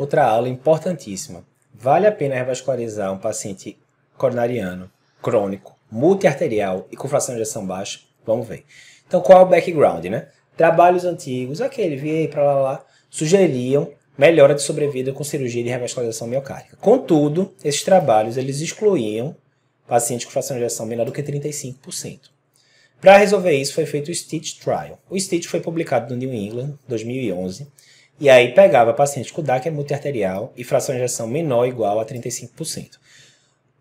Outra aula importantíssima. Vale a pena revascularizar um paciente coronariano, crônico, multiarterial e com fração de ação baixa? Vamos ver. Então, qual é o background, né? Trabalhos antigos, aquele, viei para lá, lá, sugeriam melhora de sobrevida com cirurgia de revascularização miocárdica. Contudo, esses trabalhos eles excluíam pacientes com fração de ação menor do que 35%. Para resolver isso, foi feito o STITCH Trial. O STITCH foi publicado no New England, 2011, e aí pegava pacientes com DAC multiarterial e fração de injeção menor ou igual a 35%.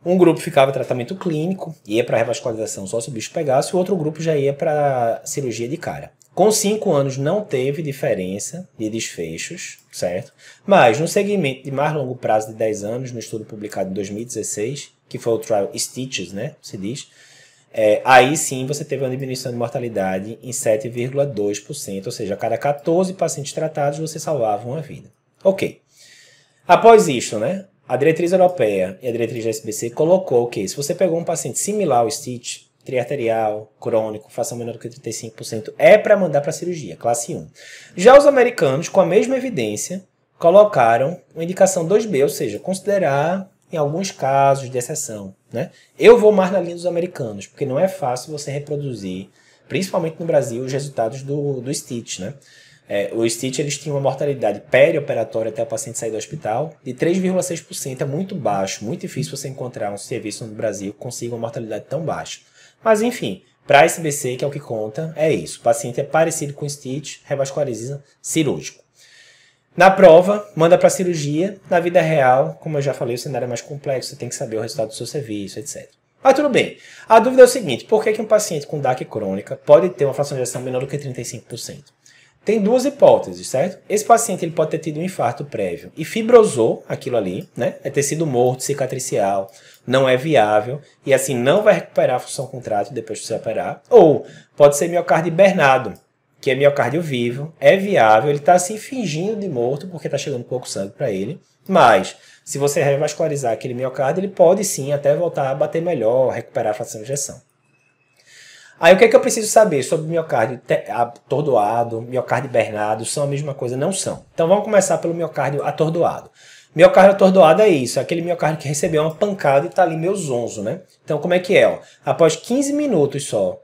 Um grupo ficava tratamento clínico, ia para revascularização só se o bicho pegasse, o outro grupo já ia para cirurgia de cara. Com 5 anos não teve diferença de desfechos, certo? Mas no segmento de mais longo prazo de 10 anos, no estudo publicado em 2016, que foi o trial Stitches, né, se diz, é, aí sim você teve uma diminuição de mortalidade em 7,2%, ou seja, a cada 14 pacientes tratados você salvava uma vida. Ok. Após isso, né, a diretriz europeia e a diretriz da SBC colocou que se você pegou um paciente similar ao Stitch, triarterial, crônico, faça menor do que 35%, é para mandar para cirurgia, classe 1. Já os americanos, com a mesma evidência, colocaram uma indicação 2B, ou seja, considerar em alguns casos de exceção. Né? Eu vou mais na linha dos americanos, porque não é fácil você reproduzir, principalmente no Brasil, os resultados do, do Stitch. Né? É, o Stitch eles tinham uma mortalidade perioperatória até o paciente sair do hospital de 3,6%. É muito baixo, muito difícil você encontrar um serviço no Brasil que consiga uma mortalidade tão baixa. Mas enfim, para a SBC, que é o que conta, é isso. O paciente é parecido com o Stitch, revasculariza cirúrgico. Na prova, manda para cirurgia. Na vida real, como eu já falei, o cenário é mais complexo, você tem que saber o resultado do seu serviço, etc. Mas tudo bem. A dúvida é o seguinte: por que, que um paciente com DAC crônica pode ter uma fração de ejeção menor do que 35%? Tem duas hipóteses, certo? Esse paciente ele pode ter tido um infarto prévio e fibrosou aquilo ali, né? É tecido morto, cicatricial, não é viável e assim não vai recuperar a função contrátil depois de se operar. Ou pode ser miocárdio hibernado, que é miocárdio vivo, é viável, ele está assim fingindo de morto porque está chegando pouco sangue para ele, mas se você revascularizar aquele miocárdio, ele pode sim até voltar a bater melhor, recuperar a fração de injeção. Aí o que é que eu preciso saber sobre miocárdio atordoado, miocárdio hibernado, são a mesma coisa? Não são. Então vamos começar pelo miocárdio atordoado. Miocárdio atordoado é isso, é aquele miocárdio que recebeu uma pancada e está ali meio zonzo, né? Então como é que é? Ó? Após 15 minutos só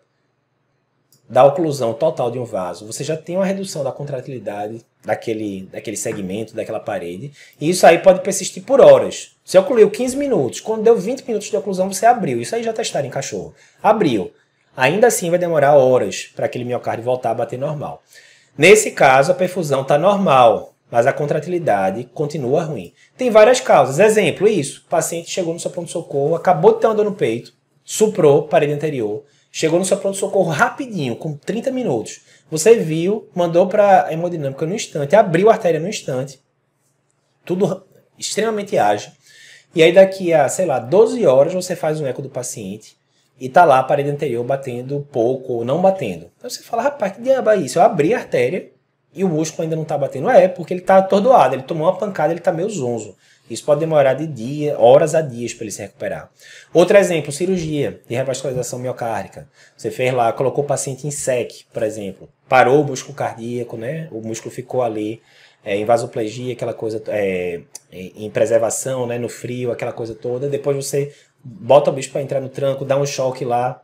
da oclusão total de um vaso, você já tem uma redução da contratilidade daquele, daquele segmento, daquela parede, e isso aí pode persistir por horas. Você ocluiu 15 minutos, quando deu 20 minutos de oclusão, você abriu. Isso aí já testaram tá em cachorro. Abriu. Ainda assim vai demorar horas para aquele miocárdio voltar a bater normal. Nesse caso, a perfusão está normal, mas a contratilidade continua ruim. Tem várias causas. Exemplo, isso. O paciente chegou no seu ponto-socorro, acabou de ter uma dor no peito, suprou parede anterior, Chegou no seu pronto-socorro rapidinho, com 30 minutos. Você viu, mandou para a hemodinâmica no instante, abriu a artéria no instante. Tudo extremamente ágil. E aí daqui a, sei lá, 12 horas você faz um eco do paciente e tá lá a parede anterior batendo pouco ou não batendo. Então você fala, rapaz, que diabo é isso? Eu abri a artéria e o músculo ainda não está batendo. É, porque ele está atordoado, ele tomou uma pancada, ele está meio zonzo. Isso pode demorar de dia, horas a dias para ele se recuperar. Outro exemplo, cirurgia de revascularização miocárdica. Você fez lá, colocou o paciente em sec, por exemplo. Parou o músculo cardíaco, né? O músculo ficou ali é, em vasoplegia, aquela coisa é, em preservação, né? No frio, aquela coisa toda. Depois você bota o bicho para entrar no tranco, dá um choque lá.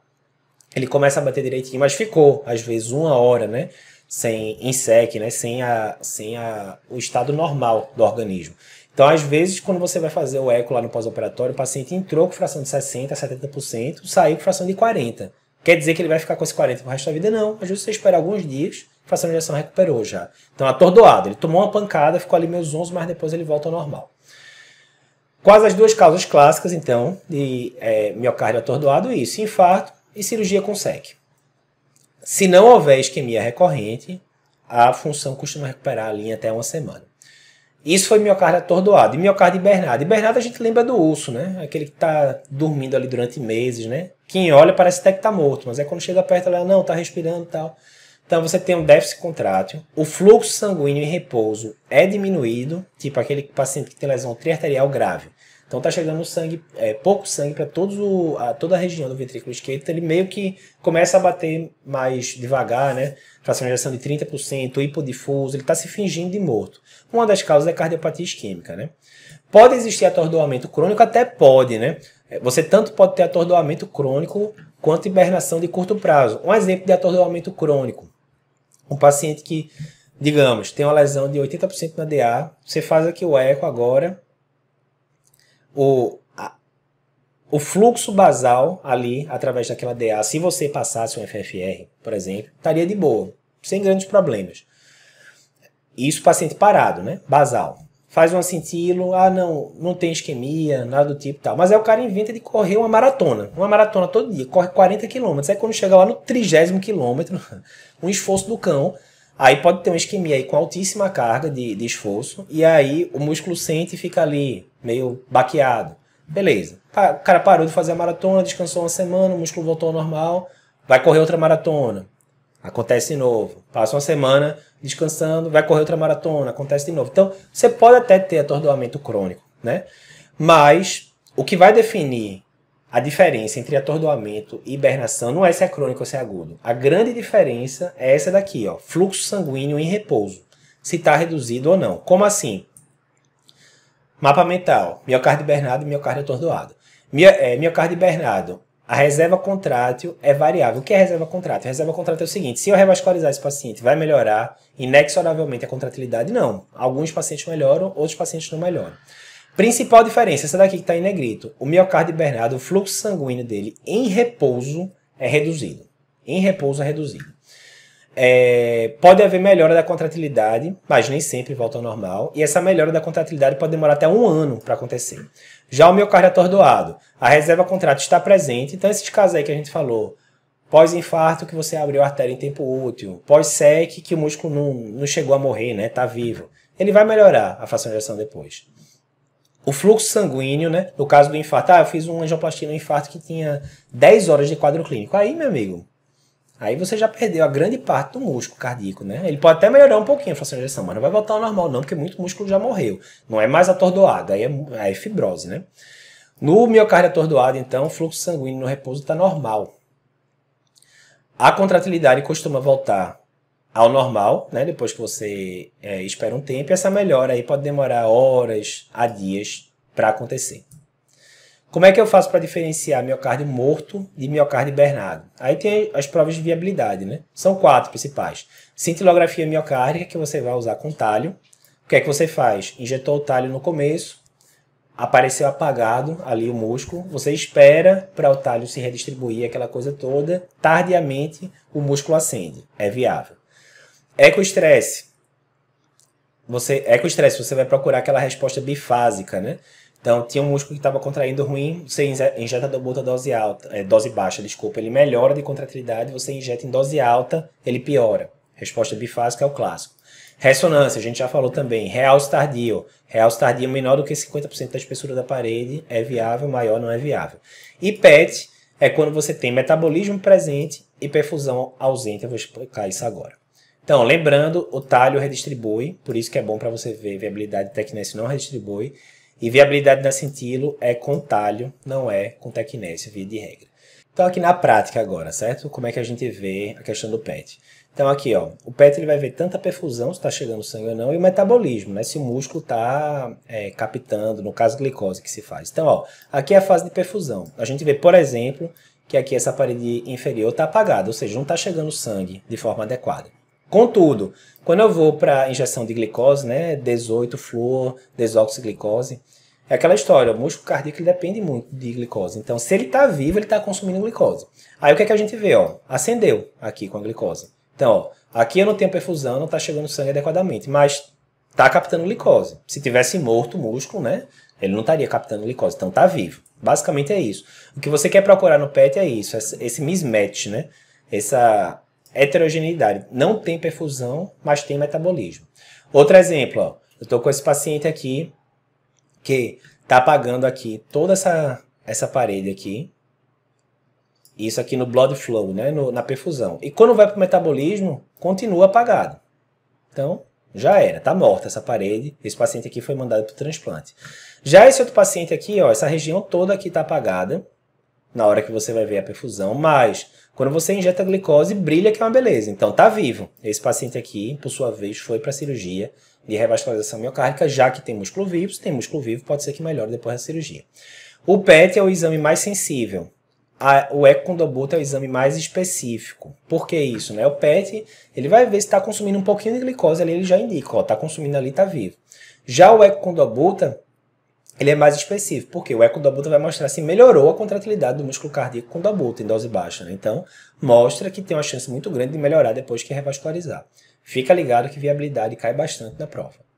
Ele começa a bater direitinho, mas ficou, às vezes, uma hora, né? sem INSEC, né? sem, a, sem a, o estado normal do organismo. Então, às vezes, quando você vai fazer o eco lá no pós-operatório, o paciente entrou com fração de 60%, 70%, saiu com fração de 40%. Quer dizer que ele vai ficar com esse 40% o resto da vida? Não. Às vezes você espera alguns dias, a fração de injeção recuperou já. Então, atordoado. Ele tomou uma pancada, ficou ali meus 11, mas depois ele volta ao normal. Quais as duas causas clássicas, então, de é, miocárdio atordoado? Isso, infarto e cirurgia com SEC. Se não houver isquemia recorrente, a função costuma recuperar a linha até uma semana. Isso foi miocárdio atordoado. E miocárdio hibernado. Hibernado a gente lembra do urso, né? Aquele que está dormindo ali durante meses, né? Quem olha parece até que está morto, mas é quando chega perto, ela não, está respirando e tal. Então você tem um déficit contrátil. O fluxo sanguíneo em repouso é diminuído, tipo aquele paciente que tem lesão triarterial grave. Então tá chegando sangue, é, pouco sangue para toda a região do ventrículo esquerdo, então ele meio que começa a bater mais devagar, né? Fracionalização de 30%, hipodifuso, ele está se fingindo de morto. Uma das causas é cardiopatia isquêmica, né? Pode existir atordoamento crônico? Até pode, né? É, você tanto pode ter atordoamento crônico quanto hibernação de curto prazo. Um exemplo de atordoamento crônico. Um paciente que, digamos, tem uma lesão de 80% na DA, você faz aqui o eco agora, o, a, o fluxo basal ali, através daquela DA, se você passasse um FFR, por exemplo, estaria de boa, sem grandes problemas. Isso paciente parado, né? Basal. Faz um cintilo, ah, não, não tem isquemia, nada do tipo tal. Mas aí o cara inventa de correr uma maratona. Uma maratona todo dia, corre 40 quilômetros. Aí quando chega lá no trigésimo quilômetro, um esforço do cão, Aí pode ter uma isquemia aí com altíssima carga de, de esforço, e aí o músculo sente e fica ali, meio baqueado. Beleza. O cara parou de fazer a maratona, descansou uma semana, o músculo voltou ao normal, vai correr outra maratona. Acontece de novo. Passa uma semana descansando, vai correr outra maratona, acontece de novo. Então, você pode até ter atordoamento crônico, né? Mas o que vai definir a diferença entre atordoamento e hibernação não é se é crônico ou se é agudo. A grande diferença é essa daqui, ó, fluxo sanguíneo em repouso, se está reduzido ou não. Como assim? Mapa mental, miocárdio hibernado e miocárdio atordoado. É, miocárdio hibernado, a reserva contrátil é variável. O que é reserva contrátil? A reserva contrátil é o seguinte: se eu revascularizar esse paciente, vai melhorar inexoravelmente a contratilidade? Não. Alguns pacientes melhoram, outros pacientes não melhoram. Principal diferença, essa daqui que está em negrito. O miocárdio hibernado, o fluxo sanguíneo dele em repouso é reduzido. Em repouso é reduzido. É, pode haver melhora da contratilidade, mas nem sempre volta ao normal. E essa melhora da contratilidade pode demorar até um ano para acontecer. Já o miocárdio atordoado, a reserva contrato está presente. Então, esses casos aí que a gente falou, pós-infarto que você abriu a artéria em tempo útil, pós-sec que o músculo não, não chegou a morrer, né? Tá vivo. Ele vai melhorar a fação de ação depois o fluxo sanguíneo, né? No caso do infarto, ah, eu fiz uma angioplastia no infarto que tinha 10 horas de quadro clínico. Aí, meu amigo, aí você já perdeu a grande parte do músculo cardíaco, né? Ele pode até melhorar um pouquinho a fração de ejeção, mas não vai voltar ao normal não, porque muito músculo já morreu. Não é mais atordoado, aí é, aí é fibrose, né? No miocárdio atordoado, então, o fluxo sanguíneo no repouso está normal. A contratilidade costuma voltar ao normal, né? Depois que você é, espera um tempo, essa melhora aí pode demorar horas a dias para acontecer. Como é que eu faço para diferenciar miocárdio morto de miocárdio hibernado? Aí tem as provas de viabilidade, né? São quatro principais. Cintilografia miocárdica, que você vai usar com talho. O que é que você faz? Injetou o talho no começo, apareceu apagado ali o músculo, você espera para o talho se redistribuir, aquela coisa toda. Tardiamente, o músculo acende. É viável estresse, Você, estresse, você vai procurar aquela resposta bifásica, né? Então, tinha um músculo que estava contraindo ruim, você injeta bota dose alta, é, dose baixa, desculpa, ele melhora de contratilidade, você injeta em dose alta, ele piora. Resposta bifásica é o clássico. Ressonância, a gente já falou também. Realce tardio. Realce tardio é menor do que 50% da espessura da parede é viável, maior não é viável. E PET é quando você tem metabolismo presente e perfusão ausente. Eu vou explicar isso agora. Então, lembrando, o talho redistribui, por isso que é bom para você ver viabilidade de tecnésio não redistribui. E viabilidade da Cintilo é com talho, não é com tecnésio, via de regra. Então, aqui na prática agora, certo? Como é que a gente vê a questão do PET? Então, aqui, ó, o PET ele vai ver tanto a perfusão, se está chegando sangue ou não, e o metabolismo, né? Se o músculo está é, captando, no caso, glicose que se faz. Então, ó, aqui é a fase de perfusão. A gente vê, por exemplo, que aqui essa parede inferior está apagada, ou seja, não está chegando sangue de forma adequada. Contudo, quando eu vou para injeção de glicose, né, 18 flúor, desoxiglicose, é aquela história, o músculo cardíaco depende muito de glicose. Então, se ele está vivo, ele está consumindo glicose. Aí o que, é que a gente vê? Ó? Acendeu aqui com a glicose. Então, ó, aqui eu não tenho perfusão, não está chegando sangue adequadamente, mas está captando glicose. Se tivesse morto o músculo, né, ele não estaria captando glicose, então está vivo. Basicamente é isso. O que você quer procurar no PET é isso, é esse mismatch, né? Essa heterogeneidade. Não tem perfusão, mas tem metabolismo. Outro exemplo, ó, eu estou com esse paciente aqui que está apagando aqui toda essa, essa parede aqui. Isso aqui no blood flow, né? No, na perfusão. E quando vai para o metabolismo, continua apagado. Então, já era, está morta essa parede. Esse paciente aqui foi mandado para o transplante. Já esse outro paciente aqui, ó, essa região toda aqui está apagada na hora que você vai ver a perfusão, mas quando você injeta glicose, brilha que é uma beleza. Então tá vivo. Esse paciente aqui, por sua vez, foi para cirurgia de revascularização miocárdica, já que tem músculo vivo. Se tem músculo vivo, pode ser que melhore depois da cirurgia. O PET é o exame mais sensível. A, o ecocondobuto é o exame mais específico. Por que isso? Né? O PET ele vai ver se está consumindo um pouquinho de glicose ali, ele já indica, ó, está consumindo ali, está vivo. Já o ecocondobuta, ele é mais específico, porque o eco da bota vai mostrar se melhorou a contratilidade do músculo cardíaco com da bota em dose baixa. Né? Então, mostra que tem uma chance muito grande de melhorar depois que revascularizar. Fica ligado que viabilidade cai bastante na prova.